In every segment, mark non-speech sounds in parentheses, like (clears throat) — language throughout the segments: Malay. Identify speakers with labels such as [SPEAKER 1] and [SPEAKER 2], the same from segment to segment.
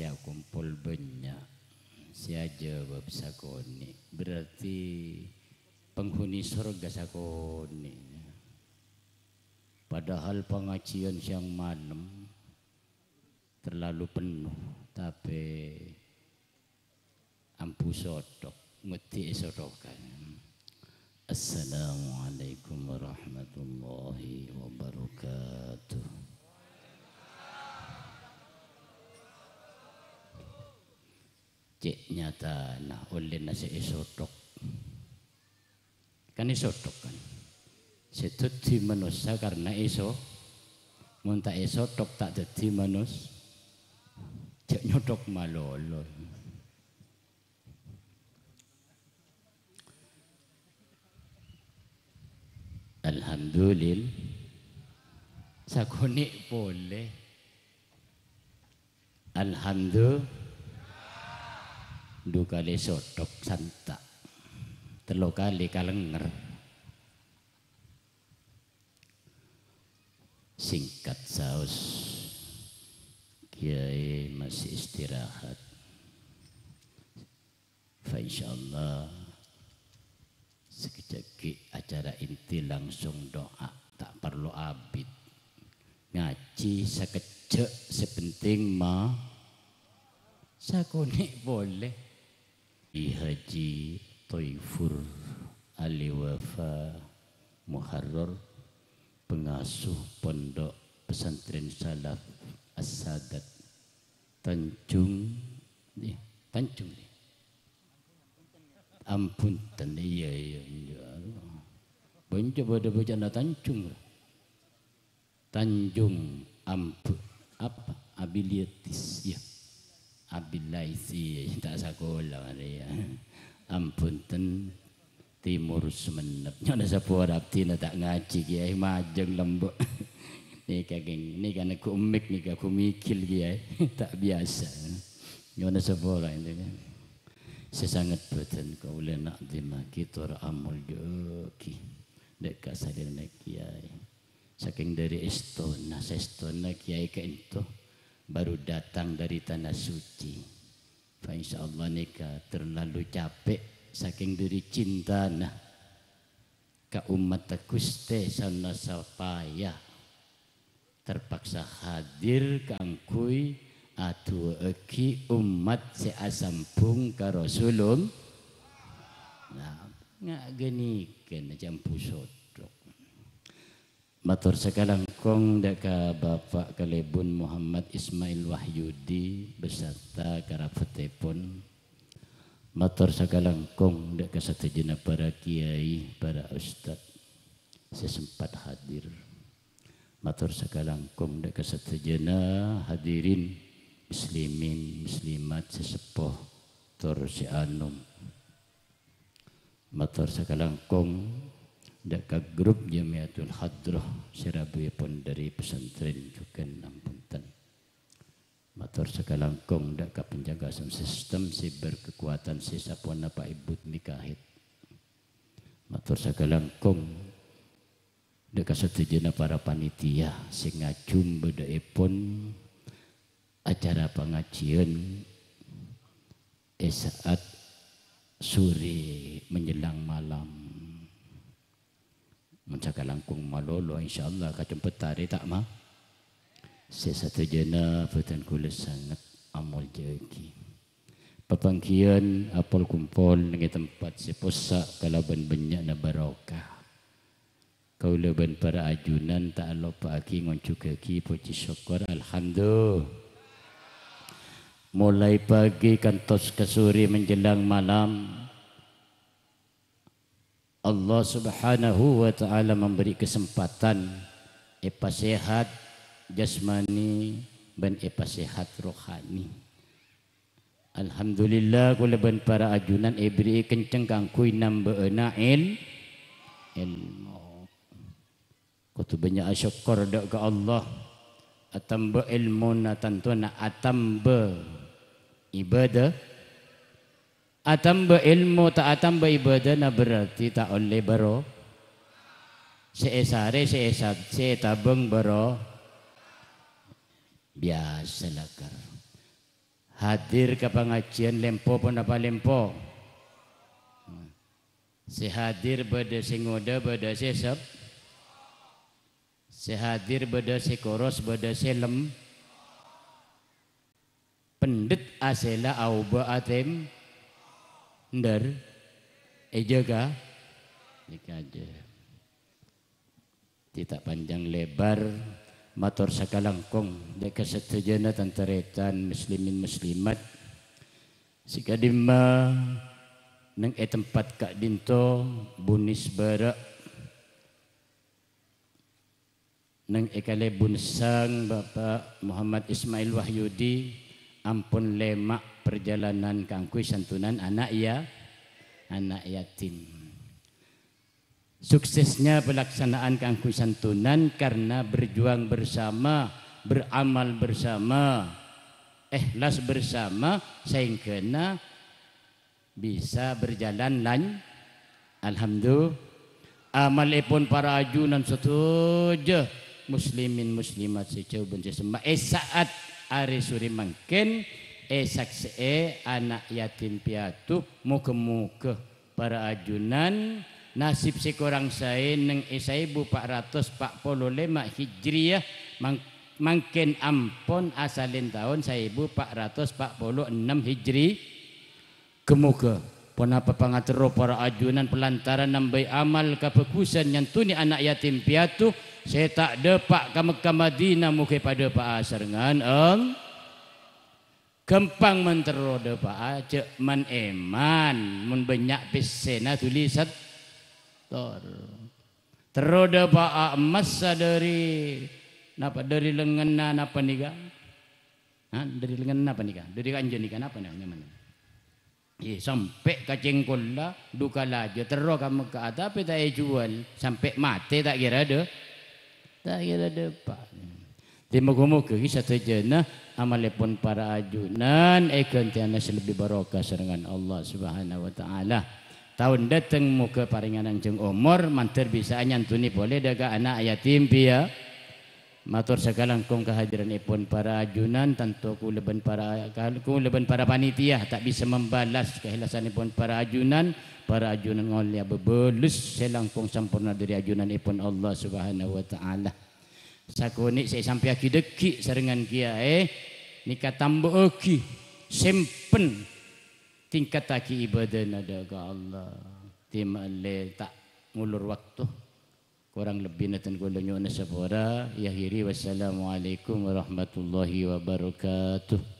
[SPEAKER 1] sia kumpul banyak sia jawab sakoni berarti penghuni surga sakoni padahal pengajian siang malam terlalu penuh tapi ampu sodok ngerti sodokan Assalamualaikum warahmatullahi wabarakatuh cik nyata nak ulin nasi esotok, kan esotok kan situ di manusia karena iso muntah esotok tak jadi manus cik nyotok malolo Alhamdulillah Sakunik boleh Alhamdulillah dua kali sodok santa telu kali kalenger singkat saus kiai masih istirahat fa insyaallah sekejap acara inti langsung doa tak perlu abid ngaji sekejap sepenting ma sakonik boleh Haji Toifur Ali Wafa Muharrar Pengasuh Pondok Pesantren Salaf As-Sadat Tanjung eh, Tanjung ni Ampun ten Ya, iya iya Bunjuk pada bercanda Tanjung Tanjung Ampun apa abiliatis ya Abdillah isi tak sakola dia. (laughs) Ampun ten timur semenep. Nyana sapu Arab tina tak ngaji ki ai majeng lembok. (laughs) Ni kageng ni kan aku umik ni aku mikil ki ai (laughs) tak biasa. Nyana sapu lah ini kan. Sesangat beten kau le nak dima kita ramul joki dekat sadar nak kiai saking dari Estonia, Estonia kiai ke itu baru datang dari tanah suci. Fa insyaallah nika terlalu capek saking diri cinta nah. Ka umat takuste sanna sapaya. Terpaksa hadir kangkui angkui atu eki umat se asampung ka Rasulullah. Nah, ngageni ken jam Matur sekalang kong deka Bapak Kalebun Muhammad Ismail Wahyudi beserta karafatepun. Matur sekalang kong deka satu jenak para kiai, para ustaz sesempat hadir. Matur sekalang kong deka satu jenak hadirin muslimin, muslimat sesepuh tur si anum. Matur sekalang kong Daka grup jamiatul hadroh Serabui pun dari pesantren juga Juken Nampuntan Matur sekalangkong Daka penjaga sistem Si berkekuatan si sapuan apa ibu Mikahit Matur sekalangkong Daka setuju na para panitia sehingga cumbu dae pun Acara pengajian Esaat eh, Suri menjelang malam mencakap langkung malolo insyaallah kacau petar dia tak mah saya satu jena petan kulit sangat amul jeki pepangkian apol kumpul di tempat seposak kalau ben banyak na barokah kau leban para ajunan tak lupa aki ngoncu kaki puji syukur alhamdulillah mulai pagi kantos kasuri menjelang malam Allah Subhanahu wa taala memberi kesempatan epa sehat jasmani ben epa sehat rohani. Alhamdulillah kula ben para ajunan ibri kenceng kang kui nam beena il ilmu. Kutu banyak syukur dak ke Allah atam be ilmu na tentu na atam ibadah atamba ilmu tak atamba ibadah na berarti tak oleh baro seesare seesat se tabeng baro biasa lakar hadir ke pengajian lempo pun apa lempo se hadir pada singoda pada sesep se hadir pada sekoros pada selem pendet asela auba atem atem Ndar Eja ka Eja aja Tidak panjang lebar Motor sakalangkong Deka setujana tantaretan Muslimin muslimat Sika dima Nang e tempat kak dinto Bunis barak Nang ikale e sang Bapak Muhammad Ismail Wahyudi Ampun lemak perjalanan kangkui santunan anak ya anak yatim. Suksesnya pelaksanaan kangkui santunan karena berjuang bersama, beramal bersama, ikhlas bersama sehingga bisa berjalan lain. Alhamdulillah. Amal pun para ajunan setuju muslimin muslimat sejauh benci semua. Eh saat hari suri mungkin esaks e anak yatim piatu muka muka para ajunan nasib si korang saya neng esai bu pak ratus pak polo lima hijriah mungkin ampon asalin tahun saya bu pak ratus pak polo enam hijri kemuka pon apa pangatro para ajunan pelantara nambah amal kapekusan yang tuni anak yatim piatu saya tak dapat kamu Mekah Madinah muka pada Pak Asar dengan um, gampang menterode pak aja ah, man eman mun banyak pesena ah, tulisat tor terode pak ah, masa dari apa dari lengan napa niga Hah? dari lengan napa niga dari kanjeng niga napa niga mana Ya, sampai ke kola, duka laju teruk kamu ke atas, tapi tak eh jual. Sampai mati, tak kira ada. Tak kira ada, Pak. Hmm. Timbuk-muka kisah terjana amalipun para ajunan ikan tiana selebih barokah serangan Allah subhanahu wa ta'ala. Tahun datang muka paringan anjung umur, mantar bisa nyantuni boleh daga anak yatim pia. Matur sekalang kong kehadiran ipun para ajunan, tentu ku leban para ku leban para panitia tak bisa membalas kehilasan ipun para ajunan. Para ajunan ngolnya bebelus selang kong sempurna dari ajunan ipun Allah subhanahu wa ta'ala sakonik saya sampai aki deki serengan eh nikah tambah lagi sempen tingkat aki ibadah nada ke Allah le tak ngulur waktu kurang lebih nanti gue nyonya sebora yahiri wassalamualaikum warahmatullahi wabarakatuh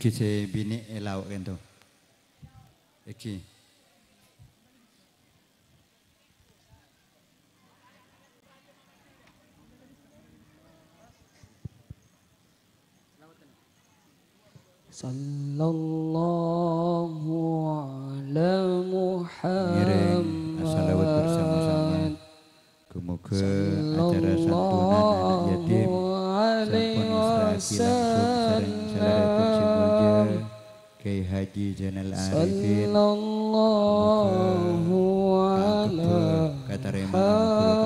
[SPEAKER 2] Iki si bini elau kan kento. Iki.
[SPEAKER 3] Sallallahu
[SPEAKER 2] Haji Jenal Arifin. Sallallahu
[SPEAKER 3] ala Kata Rehman.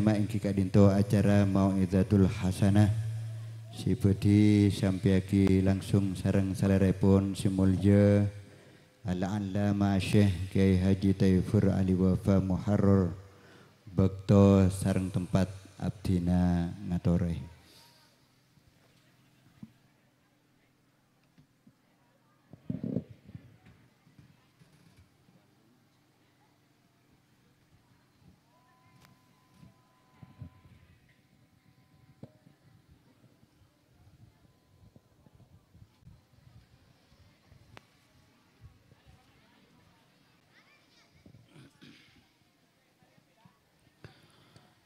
[SPEAKER 2] tema ing kika dinto acara Mauidatul Hasanah. Si Budi sampai langsung sarang salare pun si Mulja Al-Allama Syekh Kiai Haji Taifur Ali Wafa Muharrar Bekto sarang tempat abdina ngatoreh.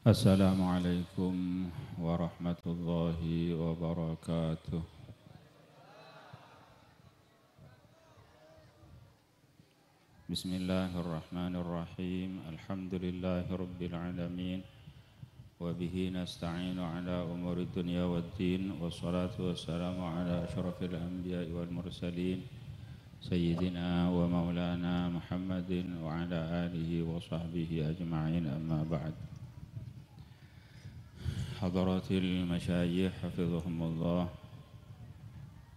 [SPEAKER 4] السلام عليكم ورحمة الله وبركاته بسم الله الرحمن الرحيم الحمد لله رب العالمين وبه نستعين على أمور الدنيا والدين والصلاة والسلام على أشرف الأنبياء والمرسلين سيدنا ومولانا محمد وعلى آله وصحبه أجمعين أما بعد حضرة المشايخ حفظهم الله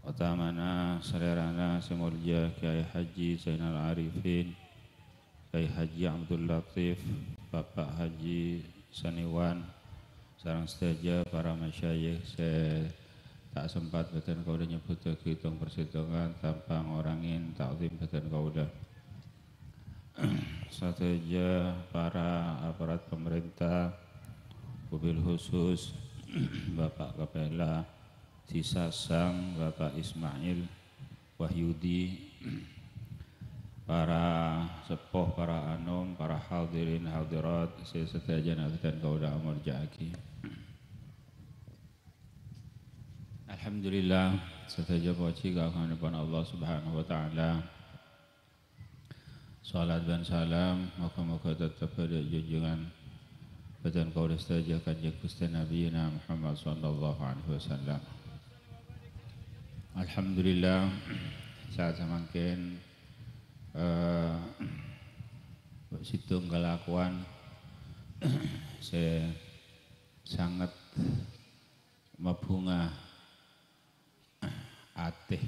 [SPEAKER 4] وتامنا سريرنا سمرجا كاي حجي زين العارفين كاي حجي عبد اللطيف Bapak Haji Saniwan sarang sedaja para masyayikh saya tak sempat beten kau udah nyebut hitung persitungan tanpa ngorangin taklim beten kau udah saja (clears throat) para aparat pemerintah Wabil khusus (clears throat) Bapak Kapela Sisa Sang, Bapak Ismail Wahyudi (clears throat) Para sepoh, para anum, para hadirin, hadirat Saya setiaja nanti dan kau dah umur jahki (clears throat) Alhamdulillah Setiaja puji kakakan depan Allah subhanahu wa ta'ala Salat dan salam Maka-maka tetap ada jujungan Bacaan kau dah setajakan ya kusti Nabi Muhammad sallallahu alaihi wasallam. Alhamdulillah (clears throat) saya semakin uh, situ enggak saya sangat mabunga (clears throat) ateh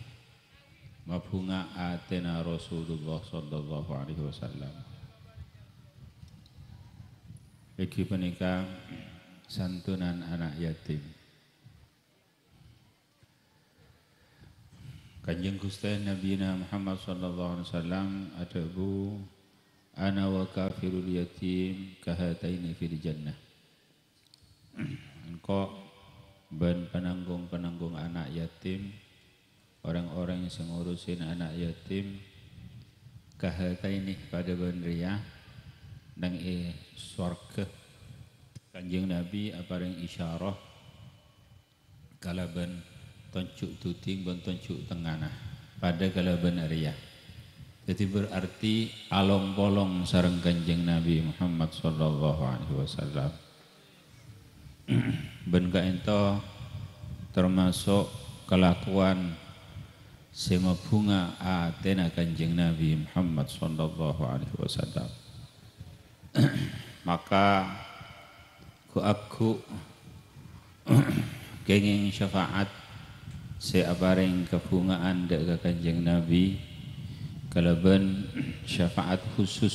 [SPEAKER 4] mabunga ateh na Rasulullah sallallahu alaihi wasallam. Egi menikah santunan anak yatim. Kanjeng Gusti Nabi Muhammad sallallahu alaihi wasallam adabu ana wa kafirul yatim kahataini fil jannah. Engko ben penanggung-penanggung anak yatim orang-orang yang ngurusin anak yatim kahataini pada ben riyah nang e swarga kanjeng nabi apa yang isyarah kalaban tonjuk tuting ban tancuk tenganah pada kalaban arya jadi berarti along bolong sarang kanjeng nabi Muhammad sallallahu alaihi wasallam (clears throat) ben ka ento termasuk kelakuan semua bunga atena kanjeng Nabi Muhammad sallallahu alaihi wasallam (coughs) maka ku aku kenging (coughs) syafaat seabaring kebungaan dekat ke kanjeng nabi ben (coughs) syafaat khusus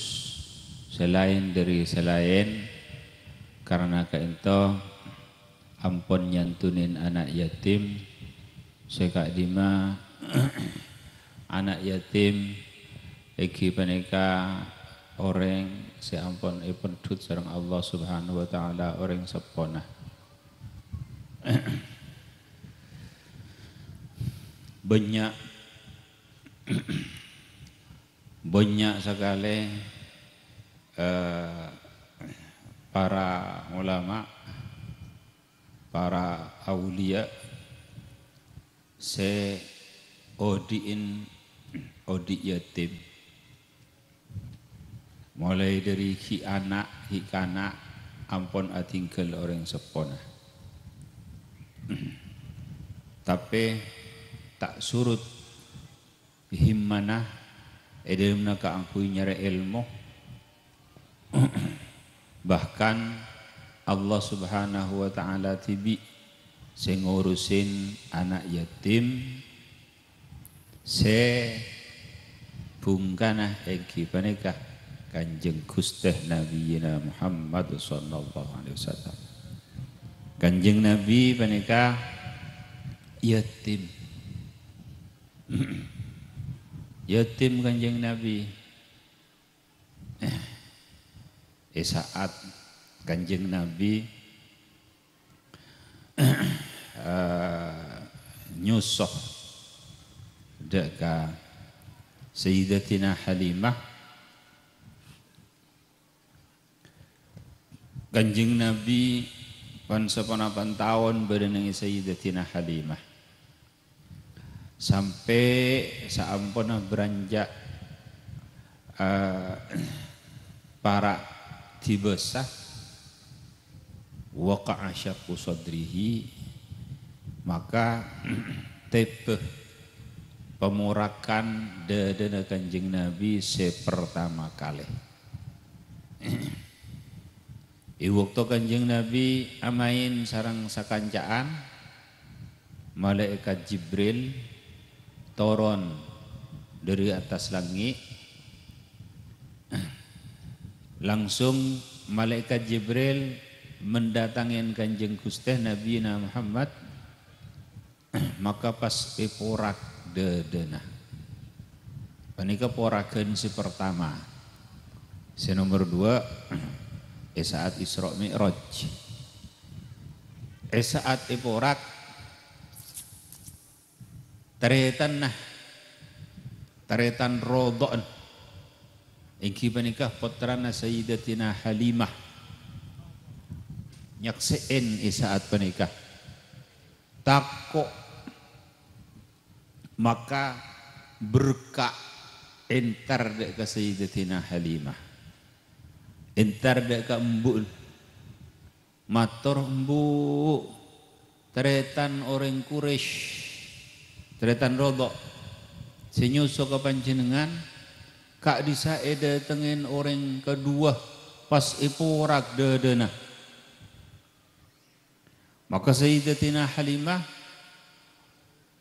[SPEAKER 4] selain dari selain karena kainto ampun nyantunin anak yatim seka dima anak yatim Eki paneka orang si ampun ipun eh, dut sareng Allah Subhanahu wa taala oreng sepona (clears throat) banyak (clears throat) banyak sekali uh, eh, para ulama para aulia se odiin odi yatim mulai dari hi anak hi kanak ampun atingkel orang sepona lah. (clears throat) tapi tak surut himmana lah. edemna ka angkui nyare ilmu (clears throat) bahkan Allah Subhanahu wa taala tibi sengurusin anak yatim se bungkana egi panikah kanjeng kusteh Nabi Yina Muhammad sallallahu alaihi wasallam kanjeng Nabi panika yatim (clears throat) yatim kanjeng Nabi eh, eh saat kanjeng Nabi uh, (clears throat) nyusuh dekat Sayyidatina Halimah Kanjeng Nabi pan sapanapan taun barengi Sayyidatina Halimah. Sampai saampuna beranjak uh, para dibesah waqa'a syaqqu sadrihi maka (clears throat) tepe pemurakan dedena kanjeng Nabi sepertama kali. (clears throat) waktu kanjeng Nabi amain sarang sakancaan Malaikat Jibril Toron dari atas langit (clears throat) Langsung Malaikat Jibril mendatangi kanjeng Kusteh Nabi Muhammad (clears throat) Maka pas iporak de Panika porakan si pertama Si pertama, Si nomor dua (clears throat) Eh, saat Isra Mi'raj. E saat Iporak teretan nah teretan rodon. Iki panikah putrana Sayyidatina Halimah. Nyaksiin e eh, saat panikah. Takok maka berkah enter ke Sayyidatina Halimah entar dek kak embuk motor embu, teretan orang kuresh teretan rodok senyuso ke panjenengan kak disa eda tengen orang kedua pas iporak de dena maka saya sayyidatina halimah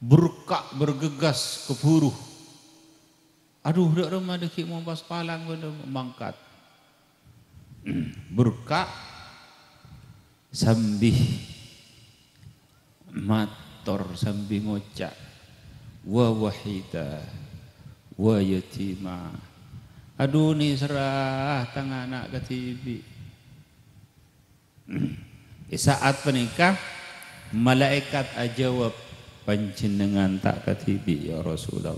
[SPEAKER 4] berkak bergegas ke buruh aduh dek rumah dek mau pas palang gua mangkat burka sambih mator sambih ngocak wa wahida wa yatima aduh ni serah tang anak ke TV di saat penikah malaikat ajawab panjenengan tak ke TV ya Rasulullah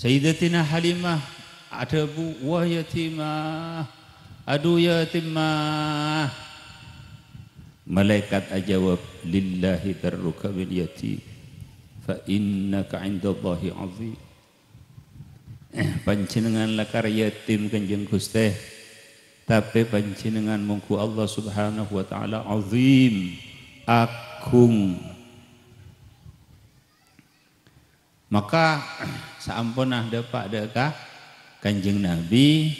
[SPEAKER 4] Sayyidatina Halimah ada buah yatimah adu yatimah malaikat ajawab lillahi daruka bil yatim fa innaka indallahi azim eh, pancenenganlah kar yatim kanjeng Gusti tapi pancenengan mungku Allah Subhanahu wa taala azim akung. maka (clears throat) saampunah dapat dekah de, Kanjeng Nabi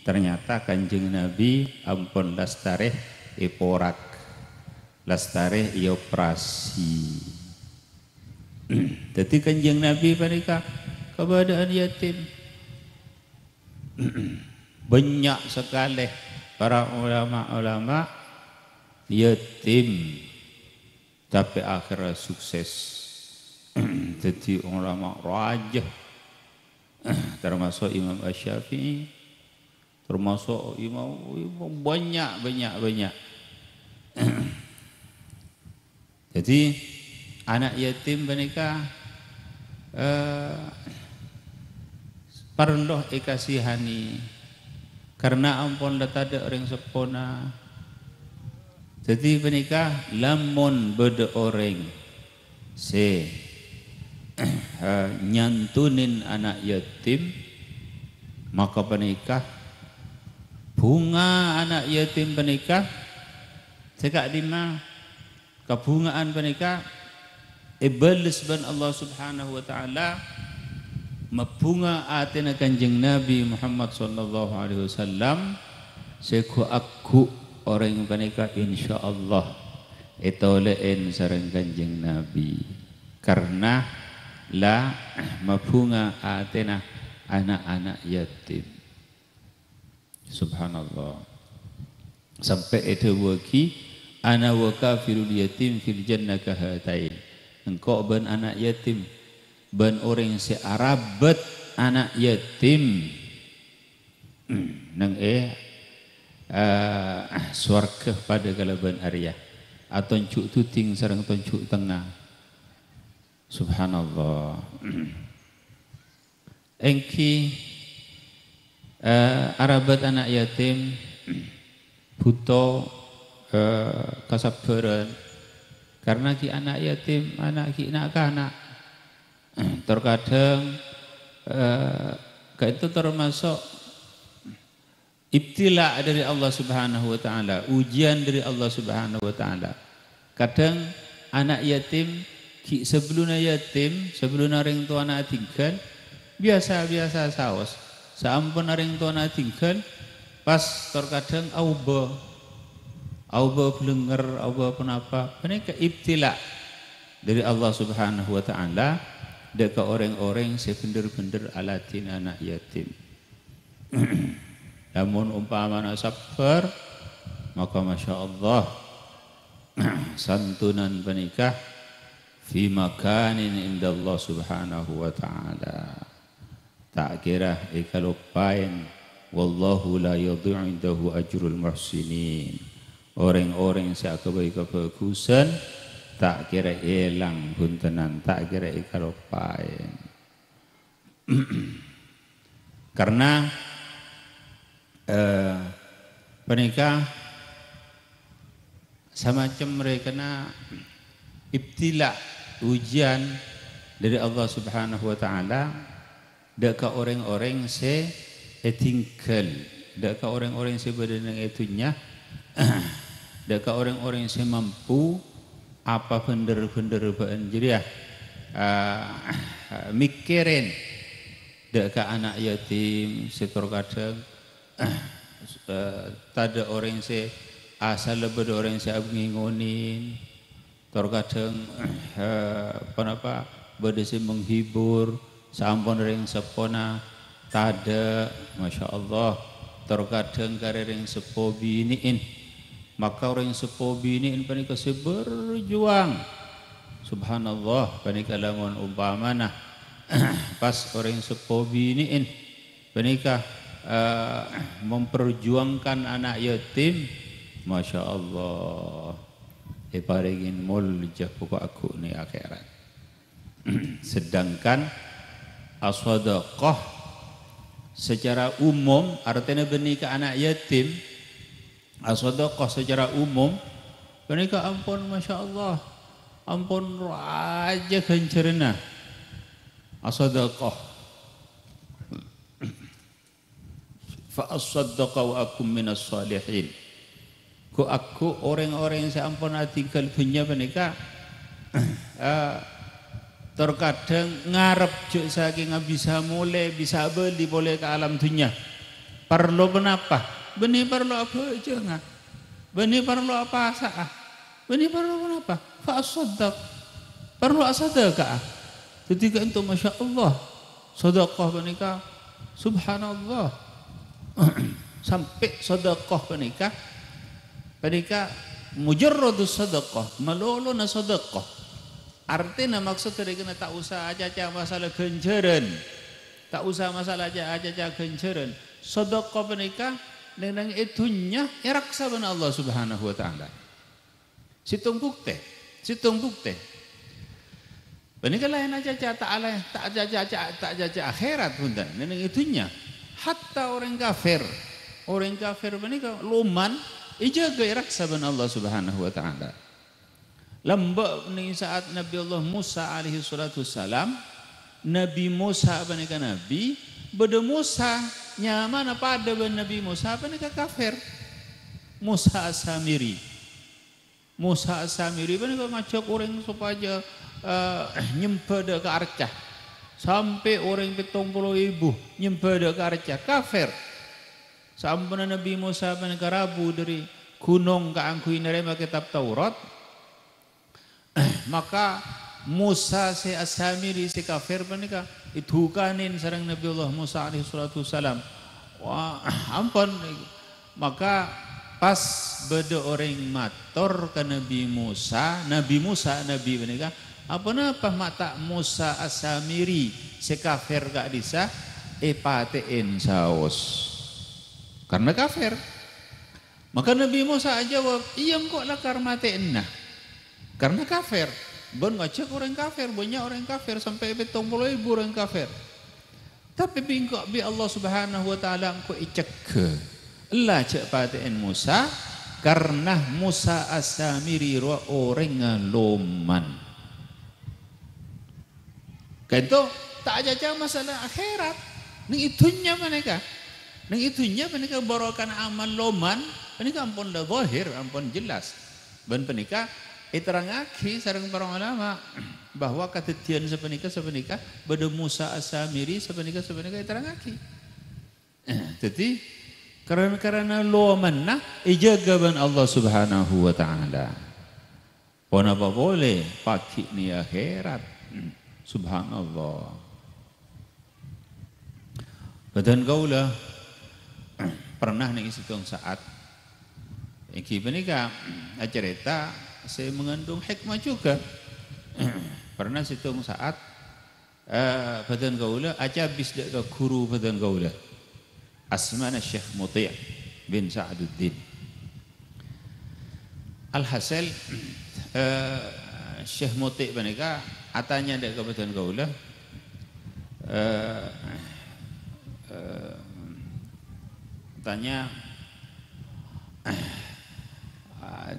[SPEAKER 4] ternyata Kanjeng Nabi ampun lastareh eporak lastareh ioperasi. Jadi (clears throat) Kanjeng Nabi mereka keadaan yatim (clears throat) banyak sekali para ulama-ulama yatim tapi akhirnya sukses jadi (clears throat) ulama rajah (coughs) termasuk Imam Syafi'i termasuk Imam, imam banyak banyak banyak jadi anak yatim mereka eh, perlu dikasihani karena ampun dah tak ada orang sepona jadi mereka lamun berde orang se si. Eh, nyantunin anak yatim maka penikah bunga anak yatim penikah cekak lima kebungaan penikah iblis ben Allah subhanahu wa ta'ala mebunga atina kanjeng Nabi Muhammad sallallahu alaihi wasallam seku aku orang yang penikah insyaallah itu oleh sarang kanjeng Nabi karena la mabunga atena anak-anak yatim. Subhanallah. Sampai itu waki ana waka firul yatim fil jannaka hatain. Engkau ben anak yatim, ben orang si Arab anak yatim. Hmm, nang eh uh, ah, suar kepada kalau Arya. Atau cuk tuting sarang atau tengah. Subhanallah. (clears throat) Engki uh, arabat anak yatim (clears throat) buto uh, eh, kasabaran karena ki anak yatim anak ki nak anak (clears throat) terkadang eh, ke itu termasuk ibtila dari Allah Subhanahu wa taala ujian dari Allah Subhanahu wa taala kadang anak yatim ki sebelumnya yatim, sebelum orang tua nak tinggal, biasa-biasa saos. Sampun orang tua nak tinggal, pas terkadang auba, auba belengger, auba kenapa? Ini ibtila dari Allah Subhanahu Wa Taala deka orang-orang sebender-bender alatin anak yatim. Namun (clears throat) umpama nak sabar, maka masya Allah (clears throat) santunan pernikah fi makanin inda Allah subhanahu wa ta'ala tak kira ikal eh, upain wallahu la yadu' indahu ajrul muhsinin orang-orang yang saya kebaik kebaikusan tak kira elang huntenan tak kira ikal eh, upain (clears throat) karena eh, pernikah sama macam mereka nak ibtilah ujian dari Allah Subhanahu wa taala dekat orang-orang se etingkel dekat orang-orang se berdenang itu nya (clears throat) dekat orang-orang se mampu apa pender-pender jadi ya uh, (clears throat) mikirin dekat anak yatim setor kata (clears throat) eh, tak ada orang se asal lebih orang se abngingonin terkadang eh, apa apa berdasi menghibur sampun ring sepona tade masya Allah terkadang kare ring sepo biniin maka orang sepobi sepo biniin panik berjuang subhanallah panik lamun umpamana (clears throat) pas orang sepo biniin panikah eh, memperjuangkan anak yatim masya Allah diparingin mulja pokok aku ni akhirat (clears throat) sedangkan aswadaqah secara umum artinya beni ke anak yatim aswadaqah secara umum beni ke ampun Masya Allah ampun raja kencerna aswadaqah (clears throat) fa aswadaqah wa akum minas salihin ku aku orang-orang yang saya ampun hati kalbunya mereka (clears throat) eh, terkadang ngarep juga saya nggak bisa mulai bisa beli boleh ke alam dunia perlu kenapa benih perlu apa aja nggak benih perlu apa asa benih perlu kenapa fasadak perlu asada asadak ketika itu masya Allah sodakoh mereka subhanallah (clears throat) sampai sodakoh mereka Padika mujarradu sadaqah, melulu na sadaqah. Arti maksud mereka nak tak usah aja-aja masalah ganjaran. Tak usah masalah aja-aja ganjaran. Sadaqah panika nang itunya iraksa ben Allah Subhanahu wa taala. Situng bukti, situng bukti. Panika lain aja-aja tak ala, tak aja-aja tak aja-aja akhirat bunda. Nang itunya hatta orang kafir. Orang kafir panika luman Ija gairak saban Allah subhanahu wa ta'ala Lamba ni saat Nabi Allah Musa alaihi salatu salam Nabi Musa apa kan Nabi Bada Musa nyaman apa ada Nabi Musa apa kan kafir Musa Samiri Musa Samiri apa ni orang supaya uh, eh, Nyempada ke arca Sampai orang petong puluh ibu Nyempada ke arca Kafir Sampun Nabi Musa menkarabu dari gunung ke angkuin nerima kitab Taurat. (clears throat) Maka Musa se asamiri se kafir menika ithukanin sareng Nabi Allah Musa alaihi salatu salam. Wah, (clears throat) ampun. Maka pas bede orang matur ke Nabi Musa, Nabi Musa Nabi menika, apa napa mata Musa asamiri se kafir gak disa? Epaten eh, insaus karena kafir. Maka Nabi Musa jawab, iya kok lah karma tena. Karena kafir. bukan ngajak orang kafir, banyak orang kafir sampai betong puluh ibu orang kafir. Tapi bingkok bi Allah Subhanahu wa taala engko icek. Allah cek paten Musa karena Musa asamiri ro orang loman. Kento tak aja masalah akhirat. Ning itunya mana mereka. Nang itunya penika barokan aman loman, penika ampun dah zahir, ampun jelas. Ben penika iterang aki sarang para ulama (clears throat) bahwa katetian sepenika sepenika bedo Musa asamiri sepenika sepenika iterang aki. Jadi (clears throat) kerana kerana loman nak ijaga ben Allah Subhanahu wa taala. Pon apa boleh pakai ni akhirat. (clears throat) Subhanallah. kau lah. (clears throat) pernah nih situng saat iki menikah eh, cerita saya mengandung hikmah juga (clears throat) pernah situng saat eh uh, badan gaula aja bis dak ke guru badan gaula asmana syekh muti' bin sa'duddin alhasil uh, (clears throat) syekh muti' menika atanya dak ke badan gaula eh uh, tanya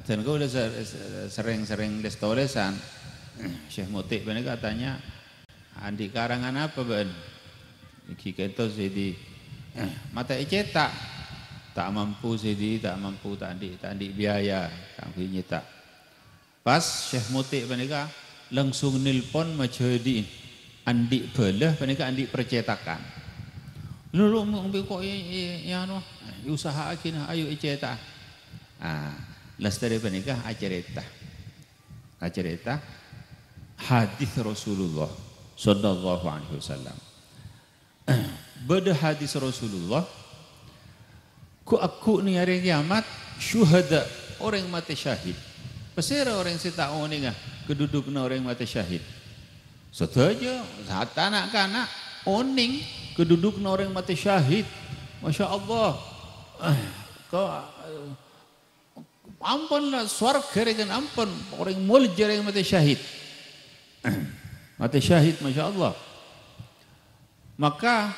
[SPEAKER 4] dan gue udah sering-sering des tulisan (clears throat) Syekh Mutik ini katanya Andi karangan apa ben iki kento jadi (clears throat) mata cetak tak mampu jadi tak mampu tadi tadi biaya tak nyetak pas Syekh Mutik ini langsung nelpon majodi Andi belah, mereka andi percetakan. Nulung ambil kok ya, yang anu. Usaha akhirnya ayo cerita. Ah, nasteri ha, pernikah acerita. Acerita hadis Rasulullah sallallahu alaihi wasallam. (clears throat) Bada hadis Rasulullah ku aku ni hari kiamat syuhada orang mati syahid. Pesera orang sita oni ngah kedudukna orang mati syahid. Setuju, saat anak kanak oning kedudukan orang mati syahid Masya Allah kau eh, ampun lah suara kerekan ampun orang mulja orang mati syahid (clears throat) mati syahid Masya Allah maka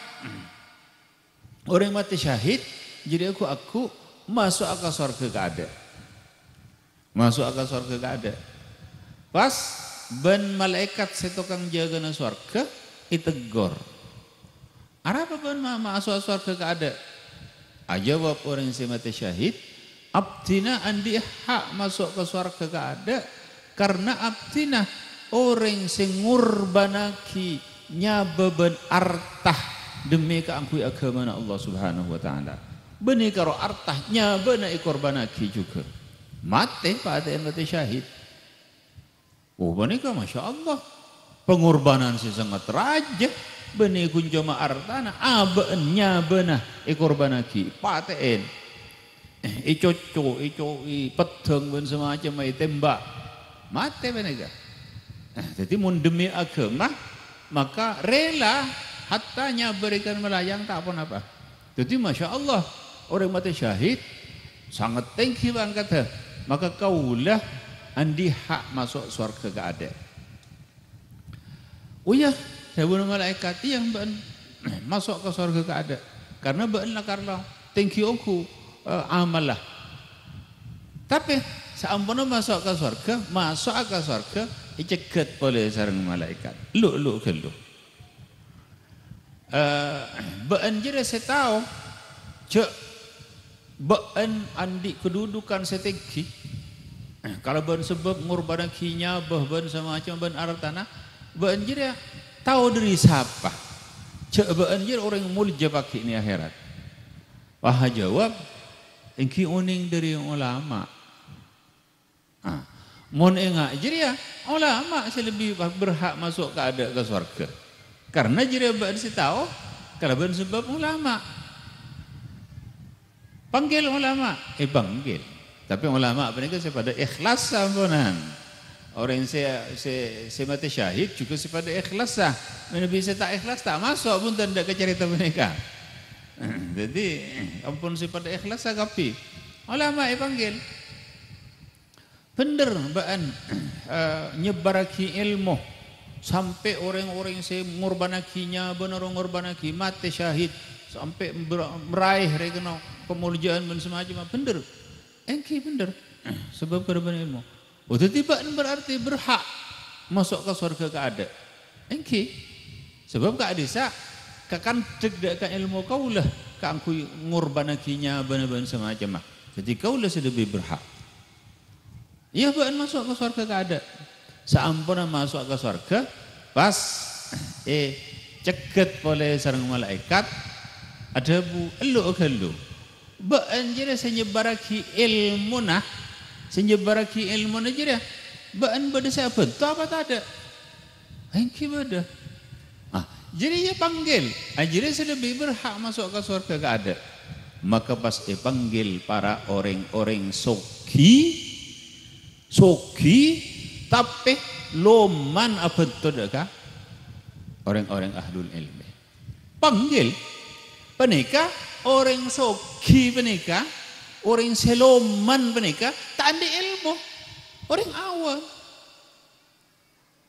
[SPEAKER 4] orang mati syahid jadi aku aku masuk akal suara ke ada masuk akal suara ke ada pas ben malaikat setokang jaga na suara ke itegor Ara papan ma ma aswa swarga ka ada. Aja ah, wap orang si mati syahid. Abdina andi hak masuk ke swarga ka ada. Karena abdina orang si ngurbanaki nyababan artah demi keangkui agama Allah Subhanahu Wa Taala. Beni karo artah nyabana ikorbanaki juga. Mati pada mati syahid. Oh beni ka, masya Allah. Pengorbanan si sangat rajah. Beni kunjoma artana abenya benah ikorbanaki paten icoco ico i eh, peteng semacam ai tembak mate benega eh, jadi mun demi agama maka rela hatanya berikan melayang tak pun apa jadi masya Allah orang mati syahid sangat thank you bang kata maka kau lah andi hak masuk surga ke ada Oh ya, sebuah malaikat yang ben (clears throat) masuk ke surga ke ada. Karena ben lah karena thank you aku uh, eh, amal Tapi seampun masuk ke surga, masuk ke surga, dicegat oleh sarang malaikat. Lu lu ke lu. Uh, ben jadi saya tahu, cek ben andi kedudukan saya tinggi. Eh, kalau ben sebab ngurbanakinya, kinya, ben semacam ben arah tanah, ben jira tahu dari siapa? Coba anjir orang yang mulia jebak ini akhirat. Wah jawab, yang kuning dari ulama. Ah, ha. mohon ingat, jadi ya ulama saya lebih berhak masuk ke ada ke surga. Karena jadi abad saya tahu, kalau benar sebab ulama. Panggil ulama, eh panggil. Tapi ulama apa ini saya pada ikhlas sambunan. Orang yang saya, saya, saya mati syahid juga sepada ikhlas lah. Nabi saya tak ikhlas tak masuk pun dan tidak cerita mereka. (laughs) Jadi ampun sepada ikhlas lah kapi. Ulama yang panggil. Bender baan uh, nyebaraki ilmu. Sampai orang-orang yang saya orang benar mengorbanaki, mati syahid. Sampai meraih rekena pemuljaan dan semacam. Bender. Engki bender. (clears throat) Sebab korban ilmu. Udah tiba berarti berhak masuk ke surga ke ada. Engki. Sebab ke Adisa, ah, ke kan cedak ke kan ilmu kau lah. Ke aku kan ngurban akinya, benar-benar semacam. Ah. Jadi kau lah sedebih berhak. Ya, bukan masuk ke surga ke ada. Seampunan masuk ke surga, pas (coughs) eh ceket oleh sarang malaikat, ada bu elu ke elu. Bukan jadi senyebaraki ilmu nah, senjebaraki ilmu najir ya. Baan bade saya Tu apa tak ada? Hengki bade. Ah, jadi dia panggil. Ajaran ah, saya lebih berhak masuk ke surga ke ada. Maka pas dia panggil para orang-orang soki, soki, tapi loman apa tu dekah? Orang-orang ahlul ilmi. Panggil, penikah, orang soki penikah, orang seloman mereka tak ada ilmu orang awal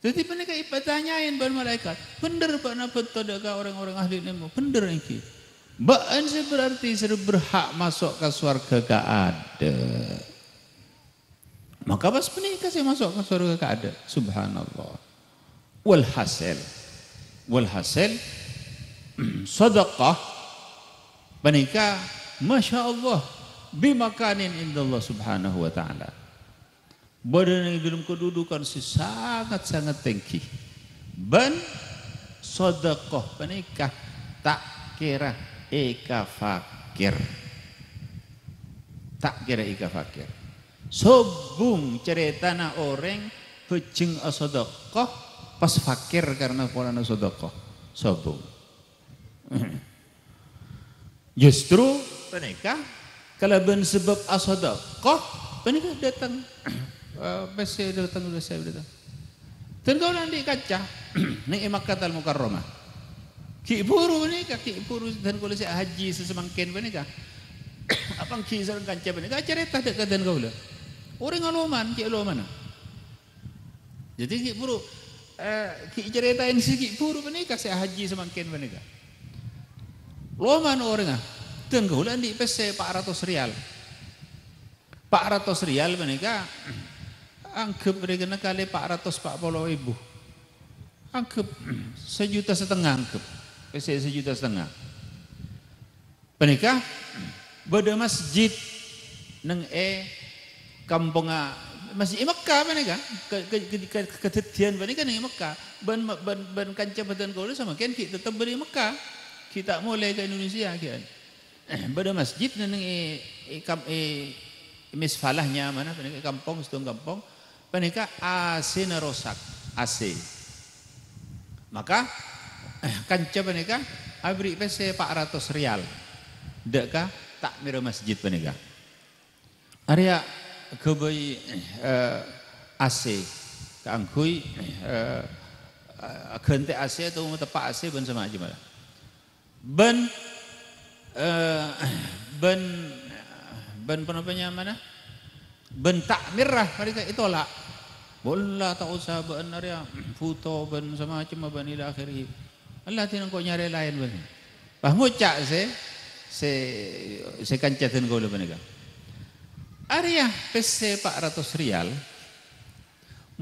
[SPEAKER 4] jadi mereka ipatanyain bahan malaikat benar pak nak tada ke orang-orang ahli ilmu benar ini bahan saya berarti saya berhak masuk ke suarga ke ada maka pas mereka saya masuk ke suarga ke ada subhanallah walhasil walhasil sedekah (clears throat) mereka Masya Allah bimakanin indallah subhanahu wa ta'ala badan yang dalam kedudukan si sangat-sangat tinggi Ben sodakoh penikah tak kira eka fakir tak kira eka fakir sobung cerita na orang hujung asodakoh pas fakir karena pola asodakoh sobung justru penikah kalau ben sebab Kok? panik datang pesan (clears throat) ah, uh, datang oleh saya datang tentu nanti kaca (clears throat) ni makkah al mukarramah ki buru ni ka ki buru dan kalau saya haji sesemangkin panik apa ki sarang kaca panik kaca reta dak kau kaula orang aloman ki aloman jadi ki buru eh si ceritain sikit buru menikah saya haji semakin menikah. Loman orangnya dan kula ndik PC 400 rial. 400 rial mereka anggap mereka nak kali 400 Polo Ibu, Anggap sejuta setengah anggap. PC sejuta setengah. Menikah bodo masjid neng e kampunga masih di e Mekah mana kan? Ketika ketetian mana kan di e Mekah? Ben ben ben kancah badan kau sama kan? Kita tetap beri Mekah. Kita mulai ke Indonesia kian. (coughs) Bada masjid na nang i-misfalah niya, mana, panika, kampung, gusto kampung. kampong, AC na rosak, AC. Maka, (coughs) kanca panika, abri PC pak ratus real. Dek tak mira masjid panika. Arya, kabay uh, AC, kangkui uh, kente AC, tumutapa AC, ban sama aja mara. Ben Eh, ben ben penopenya mana? Ben tak mirah mereka itu lah. Bola tak usah ben area ya. foto ben sama macam ben di akhiri. Allah tidak kau nyari lain ben. Bah mucak se se se kancatin kau lepas negara. Area PC 400 rial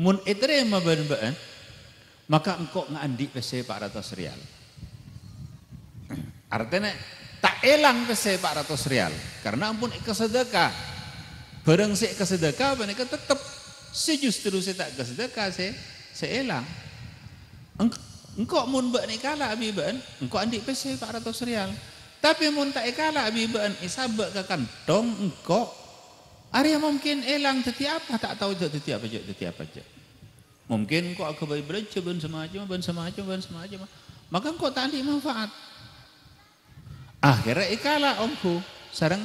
[SPEAKER 4] mun itrema ben-ben maka engkau ngandik PC 400 rial artinya tak elang ke saya Ratus rial karena ampun ke sedekah bareng saya ke sedekah mereka tetap sejustru saya tak ke sedekah saya saya elang Eng, engkau mun buat ni kalah abi engkau andik ke Pak Ratus rial tapi mun tak kalah abi ben isabak ke kantong engkau Arya mungkin elang teti apa tak tahu jek teti apa jek teti apa jek. Mungkin kok aku beri berencana ben semacam beri semacam beri semacam. Maka kok tak ada manfaat. Akhirnya ikalah omku sarang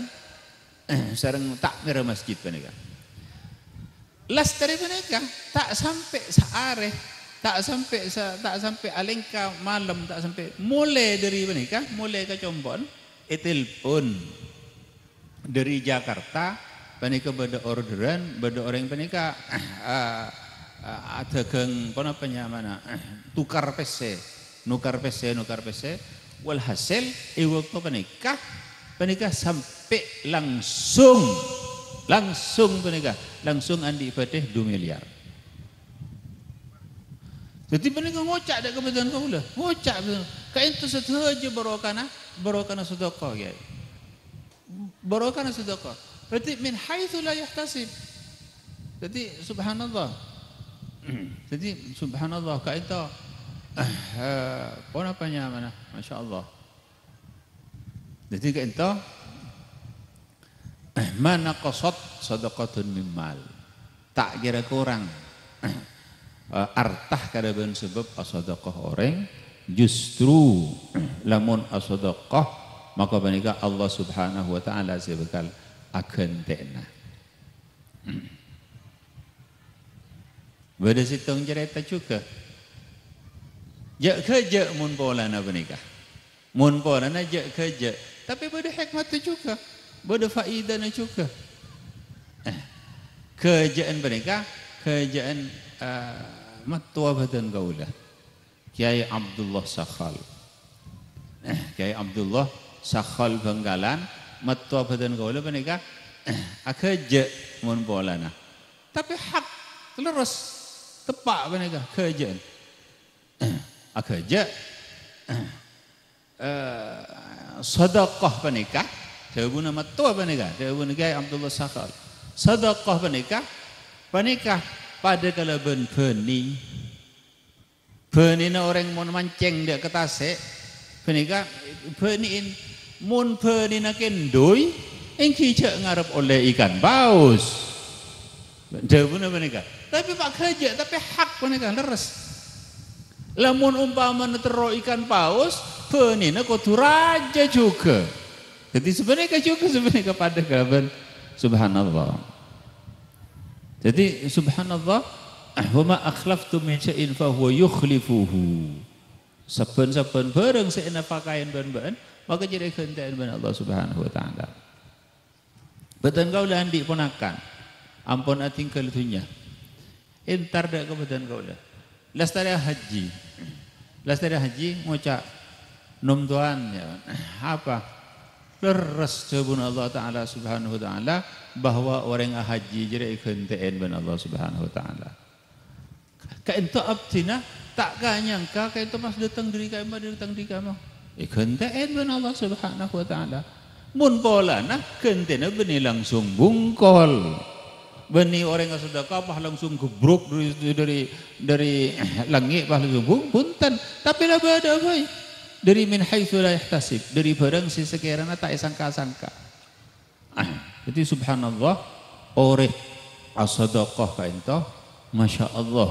[SPEAKER 4] eh, sarang tak mira masjid panika. Las dari panika tak sampai saare tak sampai sa, tak sampai alingka malam tak sampai mulai dari panika mulai ke Jombon etil pun dari Jakarta panika pada orderan pada orang panika eh, eh, eh, ada geng apa namanya tukar pc nukar pc nukar pc Walhasil Iwaktu penikah Penikah sampai langsung Langsung penikah Langsung andi ibadah 2 miliar Jadi penikah ngocak dek kebetulan kau lah Ngocak Kau Kain tu satu aja barokana ah. Barokana sudokoh ya Barokana sudokoh Berarti min haithu la yahtasib Jadi subhanallah (clears throat) Jadi subhanallah Kain tu pun apa nya mana? Masya Allah. Jadi ke ento? Eh, mana kosot sodokotun mimal? Tak kira kurang. Eh, eh, artah kada ben sebab asodokoh orang justru lamun asodokoh maka benika Allah subhanahu wa ta'ala sebekal akan tekna. Hmm. Bada cerita juga. Je ke je mun pola nak bernikah. Mun pola nak je ke je. Tapi bodoh hikmat tu juga. Bodoh faedah eh, ah, tu juga. Eh. Kerjaan bernikah. Kerjaan uh, matua badan gaulah. Kiai Abdullah Sakhal. Eh. Kiai Abdullah Sakhal Benggalan. Matua badan gaulah bernikah. Eh. Aku ah, je mun pola nak. Tapi hak terus. Tepak bernikah. Kerjaan. Kerjaan. Eh, Akhirnya eh, sedekah penikah Dewa nama tua dia, Dewa nama Abdullah Sakhal Sedekah penikah Penikah pada kala ben beni Beni orang mau mancing dia ketasik Penikah Beni in Mun beni nak kendoi Engki cek ngarep oleh ikan paus pun nama penikah Tapi pak kerja tapi hak penikah Leres Lamun umpama netero ikan paus, penina kudu raja juga. Jadi sebenarnya kau juga sebenarnya kepada gaban subhanallah. Jadi subhanallah Ahwama akhlaftu tu syai'in fa yuklifuhu. yukhlifuhu. Saben-saben bareng seena pakaian ban-ban, maka jadi kentain ban Allah Subhanahu wa taala. Betul kau dah andik ponakan. Ampun ating kelutunya. Entar dah kau betul kau dah lestari haji lestari haji ngucap nom tuan ya (clears throat) apa leres sebun Allah taala subhanahu taala bahwa orang haji jadi ikhun tn ben Allah subhanahu taala kau itu abtina tak kau nyangka kau itu mas datang diri kau mas datang diri kau ikhun tn ben Allah subhanahu taala mun pola nak kentena benih langsung bungkol benih orang yang sedekah pah langsung gebruk dari dari, dari (clears throat) langit pah langsung bung punten tapi lah ada apa dari minhay haitsu tasip, dari barang si sekiranya tak sangka-sangka (clears throat) jadi subhanallah ore asadaqah ka ento masyaallah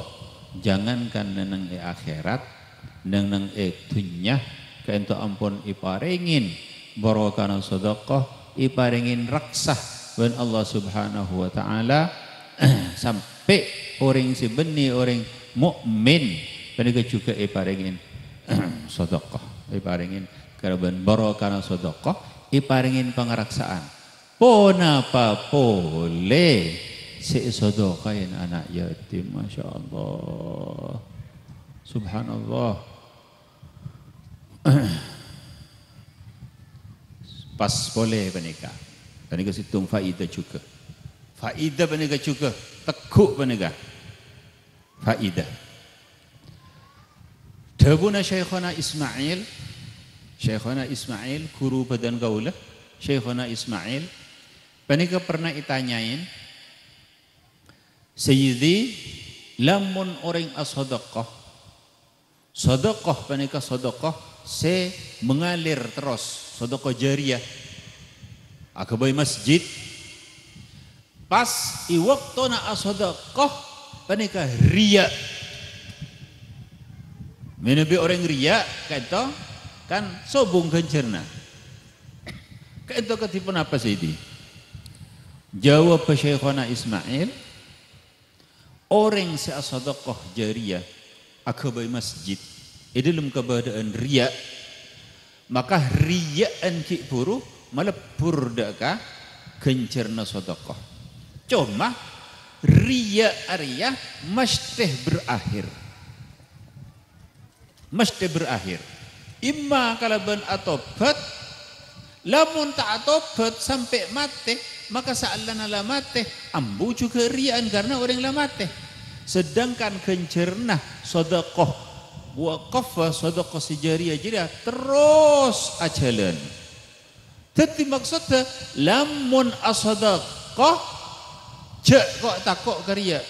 [SPEAKER 4] jangankan neneng e akhirat neneng e dunya ka ento ampun iparingin barokah sedekah iparingin raksah ben Allah Subhanahu wa taala (clears throat) sampai orang si beni orang mukmin penega juga e paringin sedekah (clears throat) e paringin karaben barokah sedekah e paringin pengaraksaan pon apa boleh si sedekah yang anak yatim masyaallah subhanallah (clears throat) pas boleh penikah pada situng faedah cuka. Faedah pada cuka. Tekuk pada Faedah. Tabuna Syekhona Ismail. Syekhona Ismail. Kuru badan gaulah. Syekhona Ismail. Pada pernah ditanyain. Sayyidi. Lamun orang asodokoh. Sodokoh. Pada sodokoh. Se mengalir terus. Sodokoh jariah. Aku bayi masjid. Pas iwakto na asodakoh panika ria. Menebi orang ria kata kan, kan sobung kencerna. Kata ketipun apa sih ini? Jawab pesyekhona Ismail. Orang seasodakoh jariah. Aku bayi masjid. Ini dalam keadaan ria. Maka ria anki buruh melebur deka gencerna sodokoh. Cuma ria ria mesti berakhir. Mesti berakhir. Imma kalaban atau bet, lamun tak atau bet sampai mati maka sa'allan ala mati ambu juga riaan karena orang la mati sedangkan gencernah sodakoh wakofa sodakoh sejariah jariah terus ajalan jadi maksudnya lamun asadaqah cek kok tak kok karya.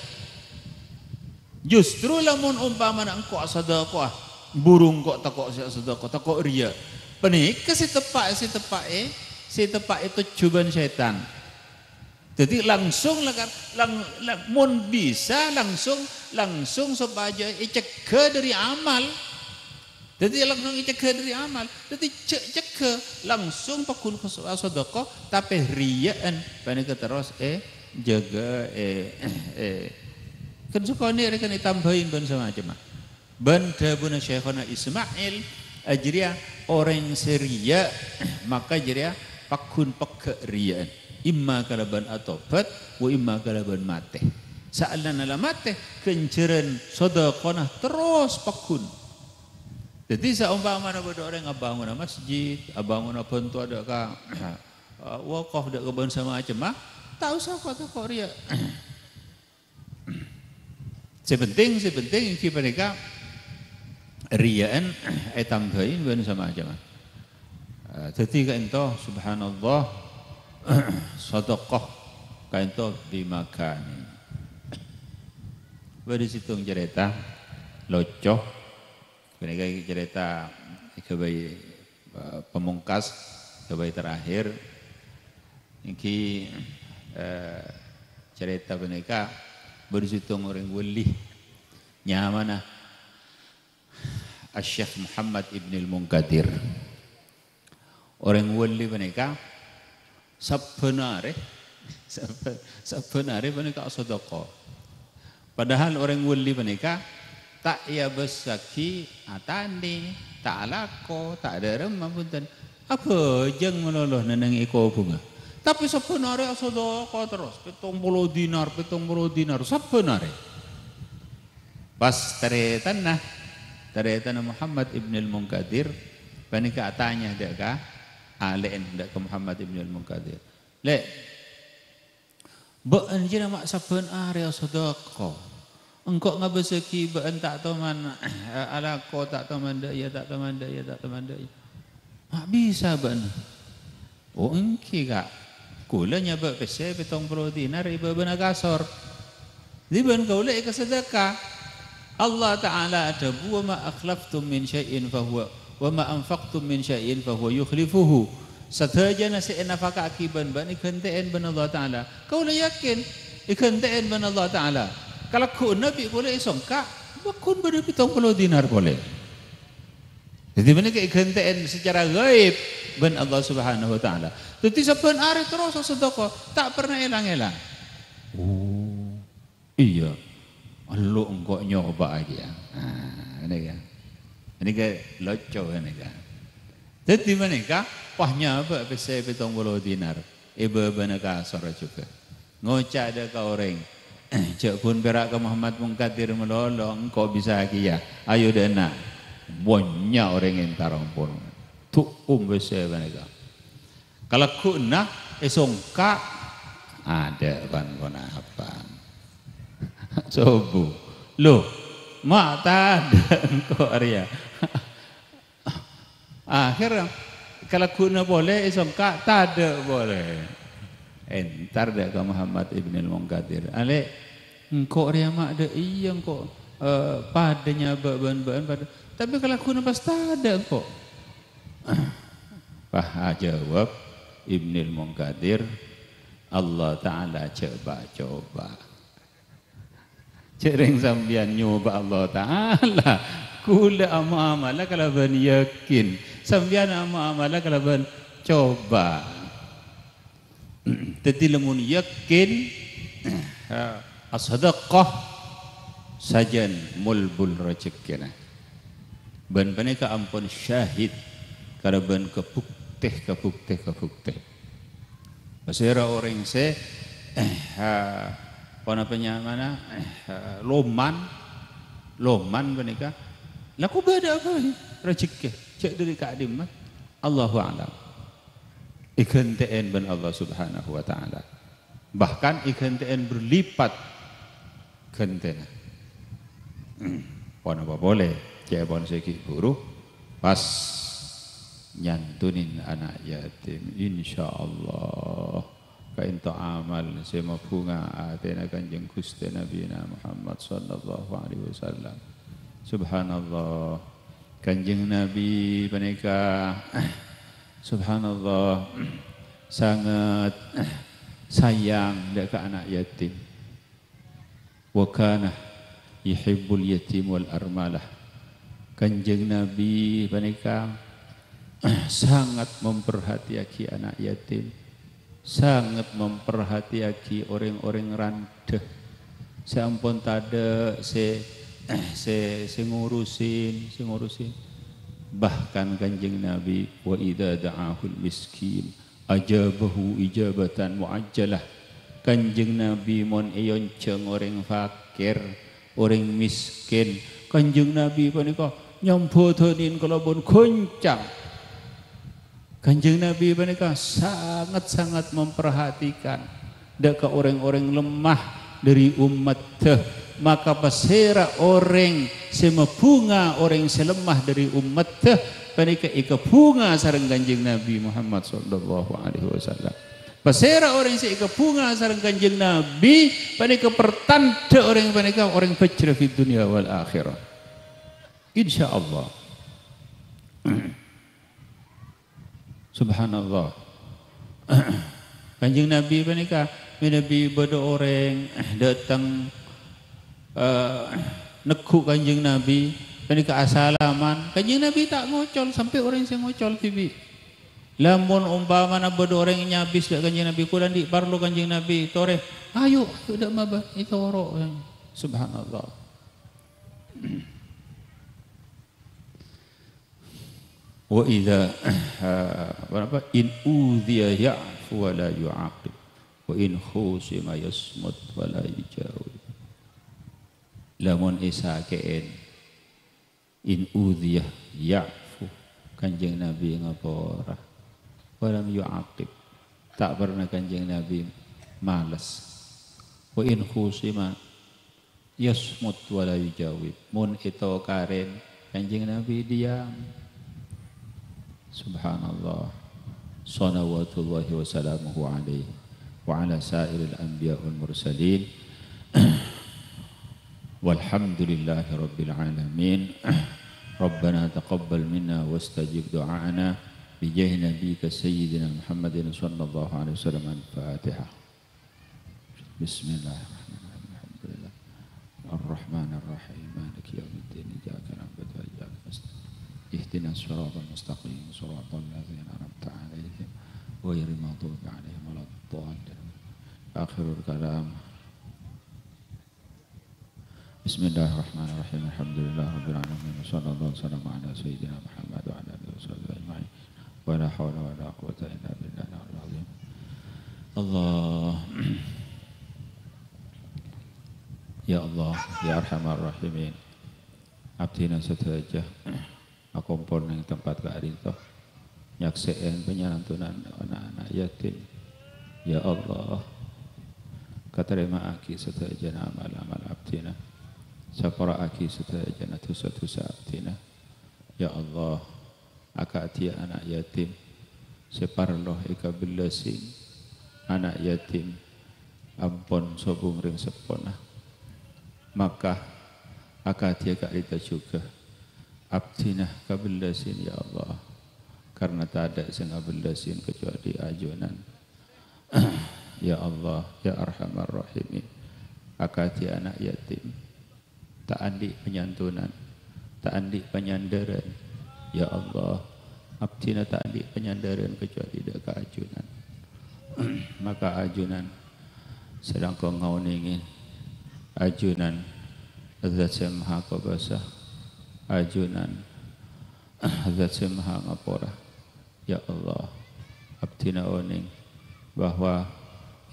[SPEAKER 4] Justru lamun umpama nak kok engkau asadaqah burung kok tak kok takok kok tak kok ria. Penik ke si tepak si tepak eh si tepak itu cuban syaitan. Jadi langsung lah kan, lang, lang, mun bisa langsung langsung sebaja ecek ke dari amal. Jadi langsung cekah dari amal. Jadi cek cekah langsung pakun eh, sodoko tapi riaan panik terus eh jaga eh eh. eh. Kenapa suka ni rekan ditambahin ban sama aja Benda bukan dabuna syekhona Ismail ajriya eh, orang seria (clears throat) maka jeria pakun pekerian imma kalaban atopat wa imma kalaban mateh. Saalna nala mate kenceren sodokona terus pakun jadi seumpama mana berdoa orang bangun masjid, bangun apa tu ada ka (coughs) uh, wakoh dak kebun sama macam mah tak usah kau tu kau ria. Sepenting, sepenting ini mereka riaan (coughs) eh, etam kain bukan sama macam Jadi ah. uh, kau entah subhanallah satu koh kau itu dimakan. (coughs) Berisitung cerita, locoh mereka cerita kebaya pemungkas kebaya terakhir. Ini eh, cerita mereka bersitu orang wali nyamana Asyik Muhammad Ibn Al-Munkadir Orang wali mereka Sebenarnya (laughs) Sebenarnya mereka sedekah Padahal orang wali mereka tak ia bersaki ha, tanding tak lako tak ada remah pun tan apa jeng menoloh neneng iko bunga tapi siapa nari asodoko terus petong bulu dinar petong bulu dinar siapa nari pas teretan teretan Muhammad ibn al Munkadir bani katanya dia ka alen ha, dak ke Muhammad ibn al Munkadir le Bukan jenama sabun area sodokoh Engkau nggak seki beran tak tahu mana (coughs) eh, ala kau tak tahu mana ya tak tahu mana ya tak tahu mana ya. Mak bisa ban. Oh engkau engki gak. Kula nyaba pesе betong prodi nari beban agasor. Di ban kau leh kesedaka. Allah Taala ada buah ma akhlaftum min syain fahu wa ma tu min syain fahu yukhlifuhu. Sadaja nasi enafak akiban ban ikhentein ban Allah Taala. Kau leh yakin ikhentein ban Allah Taala. Kalau kun Nabi boleh songkak, kun berapa pitong puluh dinar boleh. Jadi mana ke secara gaib dengan Allah Subhanahu wa taala. Tapi sepen arif terus sedekah tak pernah hilang-hilang. Oh. Iya. Lu engkau nyoba aja. Ya. Nah, ini kan. Ini kan lucu ini kan. Jadi mana ka pahnya apa pesai pitong puluh dinar. Ibu bana kasar juga. Ngocak ada kau orang Eh, Cik pun perak ke Muhammad Mungkadir melolong kau bisa lagi ya? Ayo deh nak. Banyak orang yang tarang pun. Tuk kum besi mereka. Kalau ku nak esongka ada kau nak apa? Cobu. (laughs) Lo mak tak kau (laughs) Arya. (laughs) Akhirnya kalau ku nak boleh esongka tak ada boleh entar dia ke Muhammad ibn al Munkadir. Ale engko ria mak de iya kok uh, eh, padanya bahan-bahan pada. Tapi kalau aku nampak tak ada kok. Pah jawab ibn al Munkadir. Allah Ta'ala coba-coba Cereng sambian nyoba Allah Ta'ala Kula amal amal kalau ben yakin Sambian amal amal kalau ben coba jadi lemun yakin asadakah ha. sajan mulbul rejekina. Ben benih ke ampun syahid kada ben ke bukteh ke bukteh ke orang se eh, pada ha, penyamana eh, loman loman benih lah ke. Laku beda apa cek dari kak dimat. Eh. Allahu a'lam ikhentian ben Allah subhanahu wa ta'ala bahkan ikhentian berlipat ikhentian hmm. pon apa boleh cek pon segi buruh pas nyantunin anak yatim insyaallah kain to amal sema bunga atena kanjeng gusti nabi Muhammad sallallahu alaihi wasallam subhanallah kanjeng nabi panika Subhanallah sangat sayang dekat anak yatim. Wa kana yuhibbul yatim wal armalah. Kanjeng Nabi panika sangat memperhatiaki anak yatim. Sangat memperhatiaki orang-orang randeh. Saya ampun tak ada, saya, saya, saya ngurusin, saya ngurusin bahkan kanjeng Nabi wa idza da'ahu miskin ajabahu ijabatan muajjalah kanjeng Nabi mon ayon ceng orang fakir orang miskin kanjeng Nabi panika nyambutanin kalau pun kuncang kanjeng Nabi panika sangat-sangat memperhatikan dak ke orang-orang lemah dari umat teh maka pasera orang semepunga orang selemah dari umat teh panika ika punga sareng kanjeng Nabi Muhammad sallallahu alaihi wasallam pasera orang si ika punga sareng kanjeng Nabi panika pertanda orang panika orang pecah di dunia wal akhirah insyaallah (clears throat) subhanallah (clears throat) kanjeng Nabi panika Nabi bodoh orang (clears throat) datang Eh, neku kanjeng Nabi ini kan ke asalaman kanjeng Nabi tak ngocol sampai orang yang ngocol tibi lamun umpama nak bodoh orang yang nyabis ke kanjeng Nabi kula di barlo kanjeng Nabi toreh ayo sudah mabah itu orang subhanallah wa idza eh, apa in udhiya ya'fu wa la yu'aqib wa in khusima yasmut wa la yujawib lamun isa keen in udhiyah ya'fu kanjeng nabi ngapora walam yu'atib tak pernah kanjeng nabi malas wa in khusima yasmut wala yujawib mun ito karen kanjeng nabi diam subhanallah sanawatullahi wasalamuhu alaihi wa ala sa'iril anbiya wal mursalin (clears throat) والحمد لله رب العالمين (clears throat) ربنا تقبل منا واستجب دعانا بجه نبيك سيدنا محمد صلى الله عليه وسلم الفاتحة بسم الله الرحمن الرحيم الحمد لله الرحمن الرحيم مالك يوم الدين إياك نعبد وإياك نستعين اهدنا الصراط المستقيم صراط الذين أنعمت عليهم غير المغضوب عليهم ولا الضالين آخر الكلام Bismillahirrahmanirrahim. Alhamdulillahirabbilalamin. Wassallallahu wasallam ala sayyidina Muhammad wa ala alihi washabbihi ajma'in. Wa la hawla wa la quwwata illa billahil azim. Allah. (clears throat) Ya Allah, ya Arhamar Rahimin. Abdi nasataja akompon ning tempat kaarito. Nyaksikan penyantunan anak-anak yatim. Ya Allah. Katerima aki sataja amal nama abdina. Ya Sapara aki sata jana satu saatina. Ya Allah, akak tia anak yatim. Separloh ika belasing anak yatim. Ampun sobung ring sepona. Maka akak tia kak kita juga. Abtina kabilasin ya Allah. Karena tak ada sing abilasin kecuali ajunan. (clears throat) ya Allah, ya Arhamar Rahimin. Akati anak yatim tak andik penyantunan tak andik penyandaran ya Allah abtina tak andik penyandaran kecuali tidak ajunan, (clears throat) maka ajunan sedang kau ngau ningin ajunan zat semha kobasa ajunan (clears throat) zat semha ngapora ya Allah abtina oning bahwa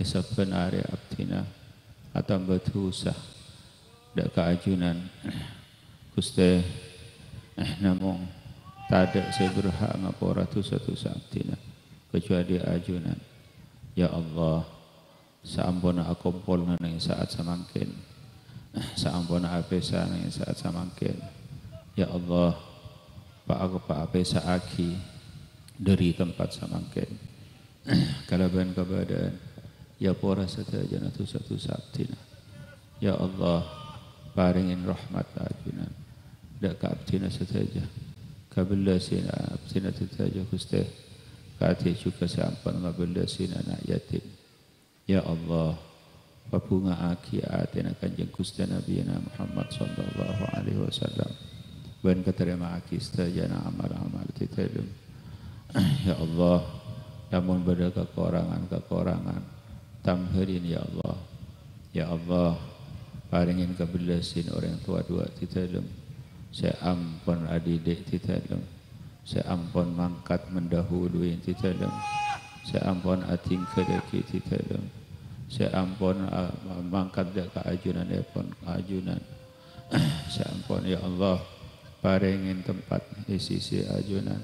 [SPEAKER 4] esok penari abtina atau betul sah dak ajunan, kuste, eh namung tadak saya berhak ngapa ratu satu saatina lah. kecuali ajunan ya Allah saampun aku pol nang saat samangkin eh, saampun apesa nang saat samangkin ya Allah pa aku pa apesa aki dari tempat samangkin eh, kalau ben kabadan ya pora satu aja satu satu saatina lah. ya Allah paringin rahmat atina dak ka abtina sataja ka bella sina abtina sataja kuste ka ati suka sampan ma bella sina na yatim ya allah Papunga aki atina kanjeng kuste nabi na muhammad sallallahu alaihi wasallam ben katerima aki sataja na amal amal titelum (clears throat) ya allah namun berdak kekorangan kekorangan. tamhirin ya allah ya allah paringin kebelasin orang tua dua tidak dalam saya ampon adik dek tidak dalam saya ampon mangkat mendahului tidak dalam saya ampon ating kedeki tidak dalam saya ampon ah, mangkat dia kajunan ajunan dia pun (clears throat) saya ampon ya Allah paringin tempat di sisi ajunan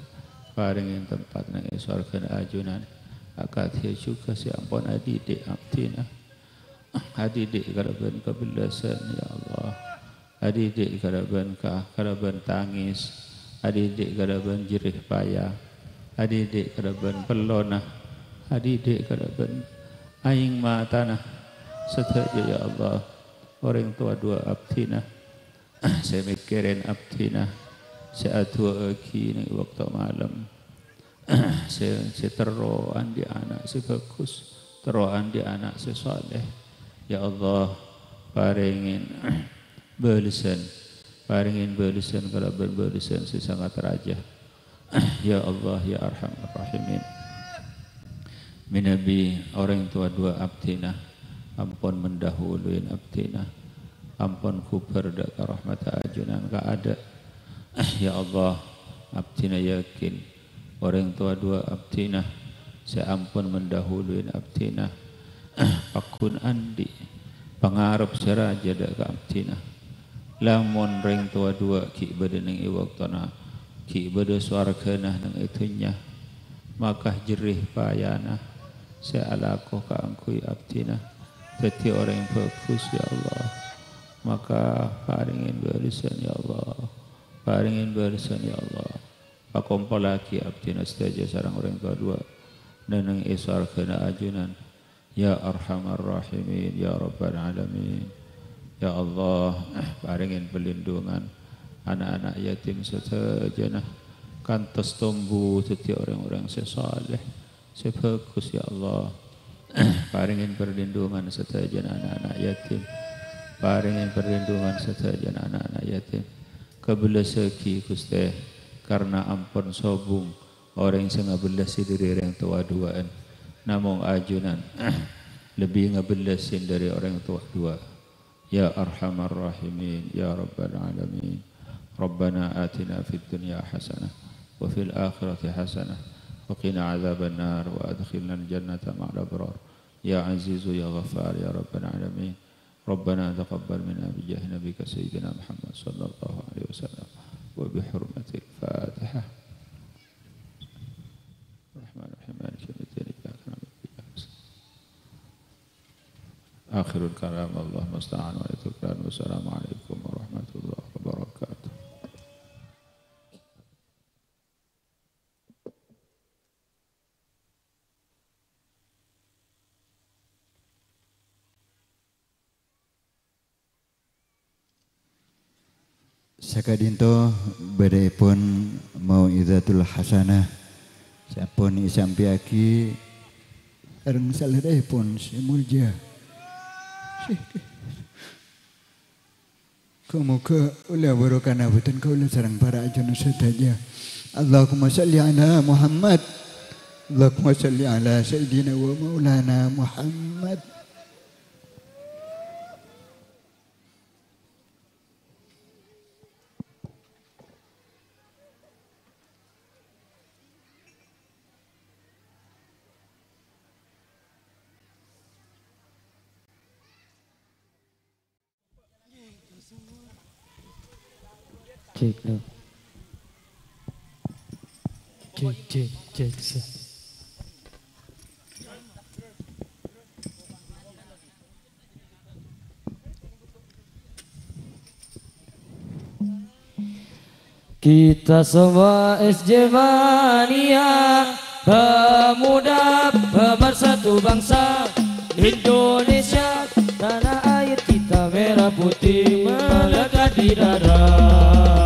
[SPEAKER 4] paringin tempat nang isorkan ajunan akad dia juga saya ampun adik-adik amtinah Hadidik karaben ka bilasan ya Allah. Hadidik karaben ka karaben tangis. Hadidik karaben jerih payah. Hadidik karaben pelonah. Hadidik karaben aing ma tanah. Setuju ya Allah. Orang tua dua abtina. (clears throat) Saya mikirin abtina. Saya tua lagi ni waktu malam. (clears throat) Saya saya di anak saya bagus. Teruan di anak saya soleh. Ya Allah paringin (clears throat) belusan paringin belusan kalau berbelusan saya sangat raja (clears throat) Ya Allah ya Arham, Arhamar Rahimin Min Nabi orang tua dua abtina ampun mendahuluin abtina ampun ku berdak rahmat ajunan tak ada (clears throat) Ya Allah abtina yakin orang tua dua abtina saya ampun mendahuluin abtina pakun andi pangarap sera jada ka amtina lamun ring tua dua ki bade ning iwak tana ki bade suara kena nang itunya maka jerih payana se ala alako ka angkui abtina teti orang fokus ya Allah maka paringin barisan ya Allah paringin barisan ya Allah pakompolaki abtina saja sarang orang tua dua nang isar eh kena ajunan Ya Arhamar Rahimin Ya Rabbal Alamin Ya Allah eh, Baringin pelindungan Anak-anak yatim sejenak Kan tas tumbuh Jadi orang-orang sesalih Sebagus Ya Allah Baringin (clears throat) perlindungan setaja anak-anak yatim Baringin perlindungan setaja anak-anak yatim Kebelah seki kusteh Karena ampun sobung Orang yang sangat belasih diri orang tua duaan namung ajunan lebih ngabelasin dari orang tua dua ya arhamar rahimin ya rabbal alamin ربنا آتنا في الدنيا حسنة وفي الآخرة حسنة وقنا عذاب النار وأدخلنا الجنة مع الأبرار يا عزيز يا غفار يا رب العالمين ربنا تقبل منا بجاه نبيك سيدنا محمد صلى الله عليه وسلم وبحرمة الفاتحة akhirul kalam Allah musta'an wa itukan Wassalamualaikum warahmatullahi wabarakatuh
[SPEAKER 2] Sakadinto badai pun mau izatul hasanah Siapun isyampi aki Erang salah pun si kamu Kemuka ulah berukan abutan kau ulah sarang para ajan usatanya. Allahumma salli ala Muhammad. Allahumma salli ala Sayyidina wa maulana Muhammad.
[SPEAKER 5] cek lo cek cek cek cek Kita semua SJ Mania Pemuda pemersatu bangsa Indonesia Tanah air kita merah putih Melekat di darah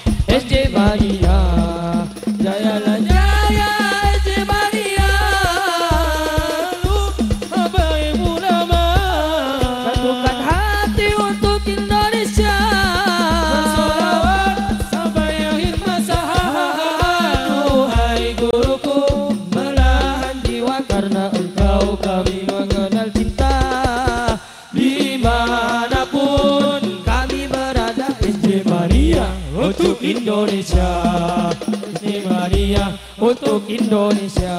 [SPEAKER 5] untuk Indonesia.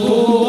[SPEAKER 5] Oh.